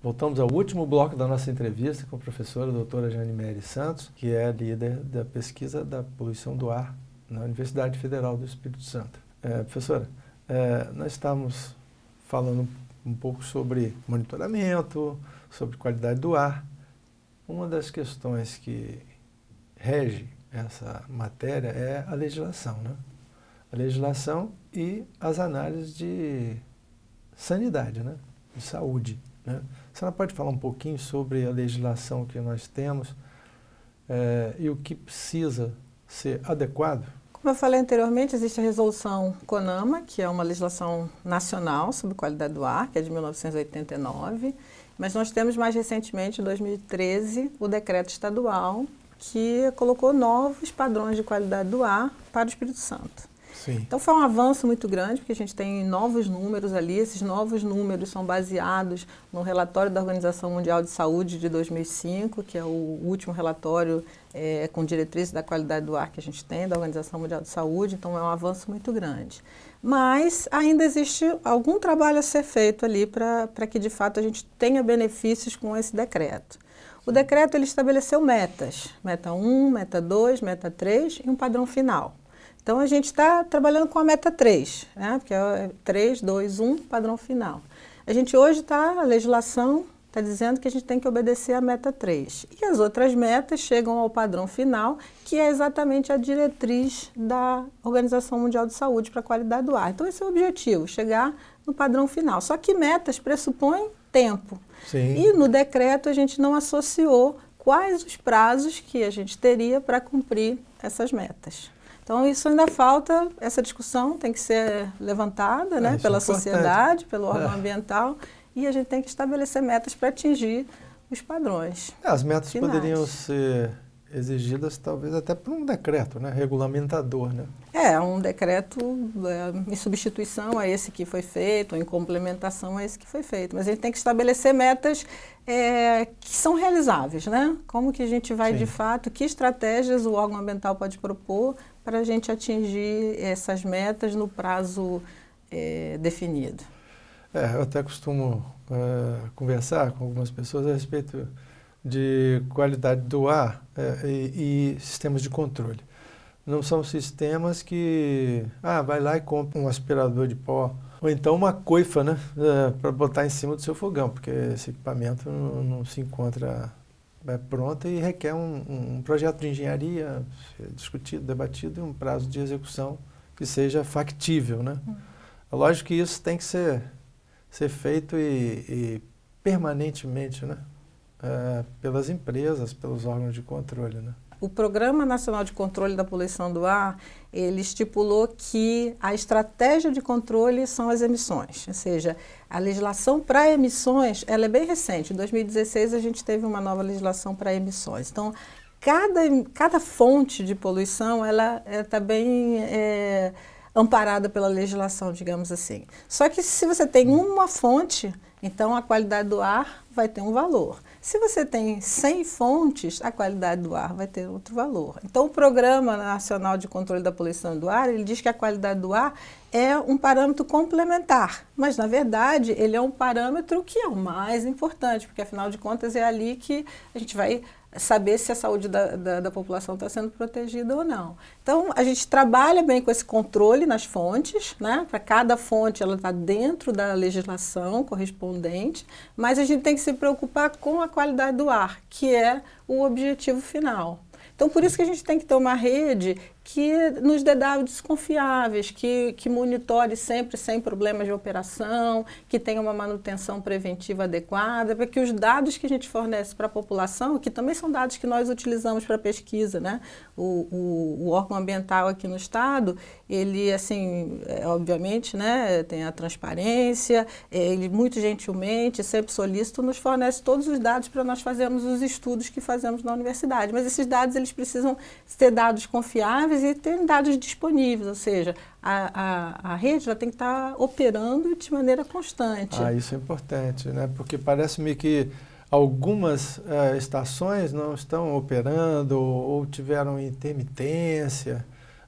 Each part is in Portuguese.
Voltamos ao último bloco da nossa entrevista com a professora a doutora Jane Mery Santos, que é líder da pesquisa da poluição do ar na Universidade Federal do Espírito Santo. É, professora, é, nós estamos falando um pouco sobre monitoramento, sobre qualidade do ar. Uma das questões que rege essa matéria é a legislação, né? A legislação e as análises de sanidade, né? De saúde. Né? A senhora pode falar um pouquinho sobre a legislação que nós temos é, e o que precisa ser adequado? Como eu falei anteriormente, existe a resolução CONAMA, que é uma legislação nacional sobre qualidade do ar, que é de 1989, mas nós temos mais recentemente, em 2013, o decreto estadual que colocou novos padrões de qualidade do ar para o Espírito Santo. Sim. Então foi um avanço muito grande, porque a gente tem novos números ali, esses novos números são baseados no relatório da Organização Mundial de Saúde de 2005, que é o último relatório é, com diretrizes da qualidade do ar que a gente tem, da Organização Mundial de Saúde, então é um avanço muito grande. Mas ainda existe algum trabalho a ser feito ali para que de fato a gente tenha benefícios com esse decreto. O decreto ele estabeleceu metas, meta 1, meta 2, meta 3 e um padrão final. Então a gente está trabalhando com a meta 3, né? porque é 3, 2, 1, padrão final. A gente hoje está, a legislação está dizendo que a gente tem que obedecer a meta 3. E as outras metas chegam ao padrão final, que é exatamente a diretriz da Organização Mundial de Saúde para a qualidade do ar. Então esse é o objetivo, chegar no padrão final. Só que metas pressupõem tempo. Sim. E no decreto a gente não associou quais os prazos que a gente teria para cumprir essas metas. Então, isso ainda falta, essa discussão tem que ser levantada né, ah, é pela é sociedade, pelo é. órgão é. ambiental, e a gente tem que estabelecer metas para atingir os padrões. É, as metas finais. poderiam ser exigidas talvez até por um decreto, né, regulamentador, né? É, um decreto é, em substituição a esse que foi feito, em complementação a esse que foi feito. Mas a gente tem que estabelecer metas é, que são realizáveis, né? Como que a gente vai Sim. de fato, que estratégias o órgão ambiental pode propor para a gente atingir essas metas no prazo é, definido. É, eu até costumo é, conversar com algumas pessoas a respeito de qualidade do ar é, e, e, sistemas de controle. Não são sistemas que, ah, vai lá e compra um aspirador de pó, ou então uma coifa, né, é, para botar em cima do seu fogão, porque esse equipamento não, não se encontra é, pronto e requer um, um projeto de engenharia discutido, debatido e um prazo de execução que seja factível, né? Hum. Lógico que isso tem que ser, ser feito e, e permanentemente, né? é, pelas empresas, pelos órgãos de controle. Né? O Programa Nacional de Controle da Poluição do Ar, ele estipulou que a estratégia de controle são as emissões, ou seja, a legislação para emissões, ela é bem recente. Em 2016 a gente teve uma nova legislação para emissões. Então, cada, cada fonte de poluição, ela está bem... É, amparada pela legislação, digamos assim. Só que se você tem uma fonte, então a qualidade do ar vai ter um valor. Se você tem 100 fontes, a qualidade do ar vai ter outro valor. Então o Programa Nacional de Controle da Poluição do Ar, ele diz que a qualidade do ar é um parâmetro complementar, mas na verdade ele é um parâmetro que é o mais importante, porque afinal de contas é ali que a gente vai saber se a saúde da, da, da população está sendo protegida ou não. Então, a gente trabalha bem com esse controle nas fontes, né? para cada fonte ela está dentro da legislação correspondente, mas a gente tem que se preocupar com a qualidade do ar, que é o objetivo final. Então, por isso que a gente tem que ter uma rede que nos dê dados confiáveis, que, que monitore sempre sem problemas de operação, que tenha uma manutenção preventiva adequada, para que os dados que a gente fornece para a população, que também são dados que nós utilizamos para pesquisa, né? O, o, o, órgão ambiental aqui no estado, ele, assim, é, obviamente, né, tem a transparência, é, ele muito gentilmente, sempre solícito, nos fornece todos os dados para nós fazermos os estudos que fazemos na universidade. Mas esses dados, eles precisam ser dados confiáveis e terem dados disponíveis, ou seja, a, a, a rede ela tem que estar tá operando de maneira constante. Ah, isso é importante, né? porque parece-me que algumas eh, estações não estão operando ou, tiveram intermitência,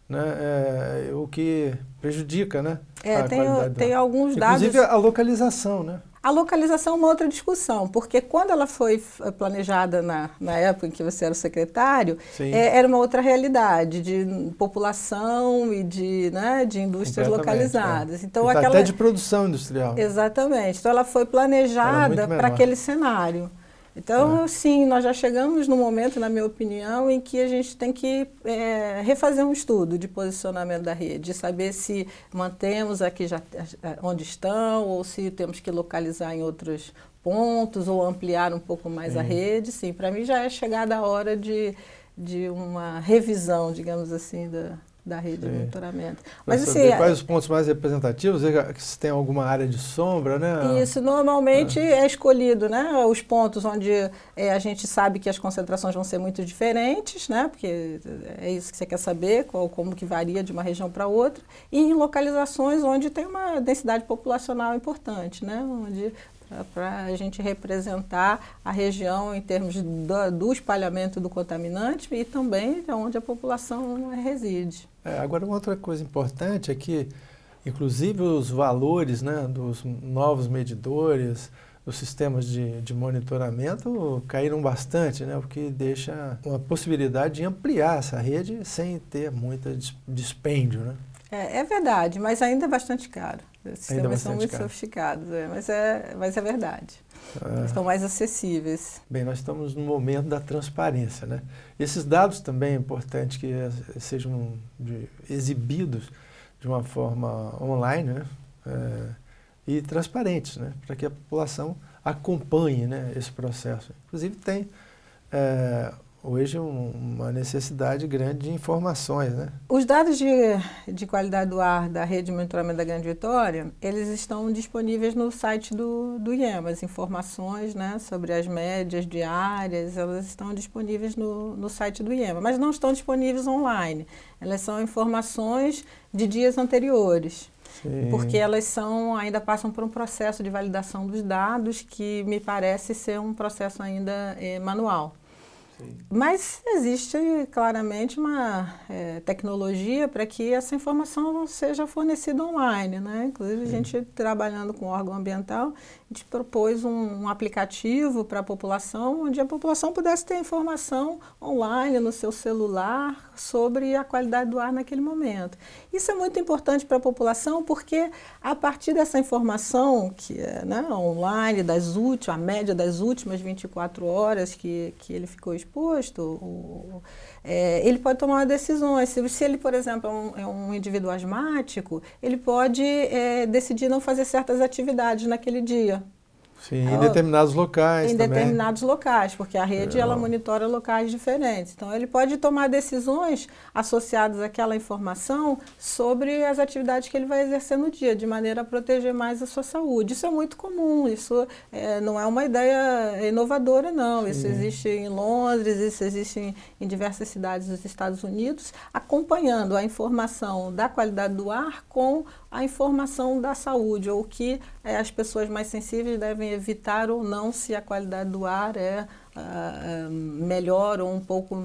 né? É, o que prejudica né? É, a tem, qualidade tem alguns dados. Inclusive a localização, né? A localização é uma outra discussão, porque quando ela foi eh, planejada na, na época em que você era o secretário, é, era uma outra realidade de população e de, né, de indústrias localizadas. É. Então, aquela... Até de produção industrial. Exatamente. Então, ela foi planejada para aquele cenário. Então, é. sim, nós já chegamos no momento, na minha opinião, em que a gente tem que é, refazer um estudo de posicionamento da rede, de saber se mantemos aqui já, onde estão ou se temos que localizar em outros pontos ou ampliar um pouco mais sim. a rede. Sim, para mim já é chegada a hora de, de uma revisão, digamos assim, da, da rede Sim. de monitoramento. Mas assim, quais os pontos mais representativos? Se tem alguma área de sombra, né? Isso normalmente é, é escolhido, né? Os pontos onde é, a gente sabe que as concentrações vão ser muito diferentes, né? Porque é isso que você quer saber, qual, como que varia de uma região para outra, e em localizações onde tem uma densidade populacional importante, né? Onde para a gente representar a região em termos do, do, espalhamento do contaminante e também é onde a população reside. É, agora, uma outra coisa importante é que, inclusive, os valores né, dos novos medidores, dos sistemas de, de monitoramento caíram bastante, né, o que deixa uma possibilidade de ampliar essa rede sem ter muito dispêndio. Né? É, é verdade, mas ainda é bastante caro. Os sistemas são muito caro. sofisticados, é, mas, é, mas é verdade. Ah. Estão mais acessíveis. Bem, nós estamos no momento da transparência, né? Esses dados também é importante que eh, sejam de, exibidos de uma forma online, né? É, e transparentes, né? Para que a população acompanhe, né? Esse processo. Inclusive tem é, hoje é uma necessidade grande de informações. Né? Os dados de, de qualidade do ar da Rede de Monitoramento da Grande Vitória, eles estão disponíveis no site do, do IEMA. As informações né, sobre as médias diárias, elas estão disponíveis no, no site do IEMA, mas não estão disponíveis online. Elas são informações de dias anteriores. Sim. Porque elas são, ainda passam por um processo de validação dos dados que me parece ser um processo ainda eh, manual. Mas existe claramente uma é, tecnologia para que essa informação seja fornecida online. Né? Inclusive, Sim. a gente trabalhando com órgão ambiental, a gente propôs um, um aplicativo para a população, onde a população pudesse ter informação online no seu celular sobre a qualidade do ar naquele momento. Isso é muito importante para a população, porque a partir dessa informação que é né, online, das últimas, a média das últimas 24 horas que, que ele ficou exposto, o, é, ele pode tomar decisões. Se, se ele, por exemplo, é um, é um indivíduo asmático, ele pode é, decidir não fazer certas atividades naquele dia, Sim, em determinados locais. Em também. determinados locais, porque a rede ela é. monitora locais diferentes. Então ele pode tomar decisões associadas àquela informação sobre as atividades que ele vai exercer no dia, de maneira a proteger mais a sua saúde. Isso é muito comum, isso é, não é uma ideia inovadora, não. Sim. Isso existe em Londres, isso existe em, em diversas cidades dos Estados Unidos, acompanhando a informação da qualidade do ar com a informação da saúde, ou que é, as pessoas mais sensíveis devem evitar ou não se a qualidade do ar é uh, melhor ou um pouco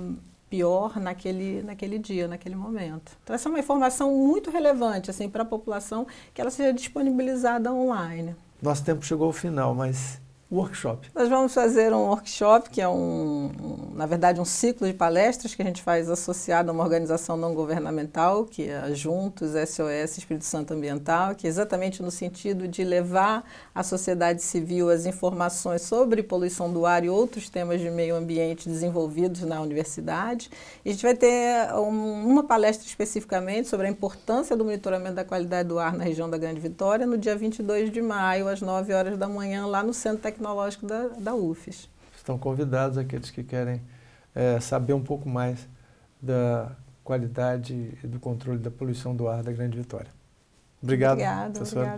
pior naquele, naquele dia, naquele momento. Então, essa é uma informação muito relevante assim, para a população, que ela seja disponibilizada online. Nosso tempo chegou ao final, mas workshop? Nós vamos fazer um workshop, que é um, um, na verdade, um ciclo de palestras que a gente faz associado a uma organização não governamental, que é Juntos SOS Espírito Santo Ambiental, que é exatamente no sentido de levar à sociedade civil as informações sobre poluição do ar e outros temas de meio ambiente desenvolvidos na universidade. E a gente vai ter um, uma palestra especificamente sobre a importância do monitoramento da qualidade do ar na região da Grande Vitória, no dia 22 de maio, às 9 horas da manhã, lá no Centro Tecnológico da, da UFES. Estão convidados aqueles que querem é, saber um pouco mais da qualidade e do controle da poluição do ar da Grande Vitória. Obrigado, Obrigado professor.